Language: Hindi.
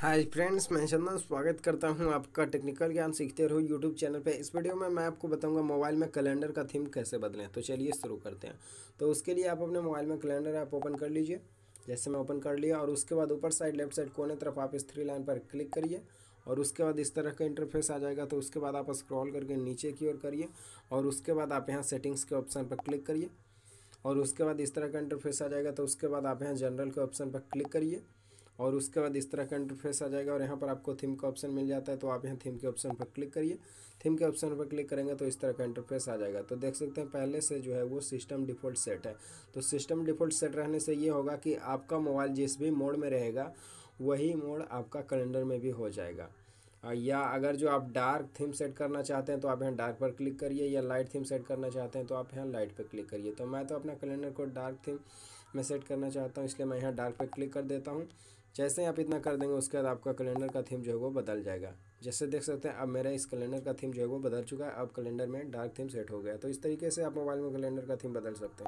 हाय फ्रेंड्स मैं चंदन स्वागत करता हूं आपका टेक्निकल ज्ञान सीखते रहो यूट्यूब चैनल पे इस वीडियो में मैं आपको बताऊंगा मोबाइल में कैलेंडर का थीम कैसे बदलें तो चलिए शुरू करते हैं तो उसके लिए आप अपने मोबाइल में कैलेंडर ऐप ओपन कर लीजिए जैसे मैं ओपन कर लिया और उसके बाद ऊपर साइड लेफ्ट साइड कोने तरफ आप इस थ्री लाइन पर क्लिक करिए और उसके बाद इस तरह का इंटरफेस आ जाएगा तो उसके बाद आप स्क्रॉल करके नीचे की ओर करिए और उसके बाद आप यहाँ सेटिंग्स के ऑप्शन पर क्लिक करिए और उसके बाद इस तरह का इंटरफेस आ जाएगा तो उसके बाद आप यहाँ जनरल के ऑप्शन पर क्लिक करिए और उसके बाद इस तरह का इंटरफेस आ जाएगा और यहाँ पर आपको थीम का ऑप्शन मिल जाता है तो आप यहाँ थीम के ऑप्शन पर क्लिक करिए थीम के ऑप्शन पर क्लिक करेंगे तो इस तरह का इंटरफेस आ जाएगा तो देख सकते हैं पहले से जो है वो सिस्टम डिफ़ॉल्ट सेट है तो सिस्टम डिफ़ॉल्ट सेट रहने से ये होगा कि आपका मोबाइल जिस भी मोड में रहेगा वही मोड आपका कैलेंडर में भी हो जाएगा या अगर जो आप डार्क थीम सेट करना चाहते हैं तो आप यहाँ डार्क पर क्लिक करिए या लाइट थीम सेट करना चाहते हैं तो आप यहाँ लाइट पर क्लिक करिए तो मैं तो अपना कैलेंडर को डार्क थीम में सेट करना चाहता हूँ इसलिए मैं यहाँ डार्क पर क्लिक कर देता हूँ जैसे आप इतना कर देंगे उसके बाद आपका कैलेंडर का थीम जो है वो बदल जाएगा जैसे देख सकते हैं अब मेरा इस कैलेंडर का थीम जो है वो बदल चुका है अब कैलेंडर में डार्क थीम सेट हो गया तो इस तरीके से आप मोबाइल में कैलेंडर का थीम बदल सकते हैं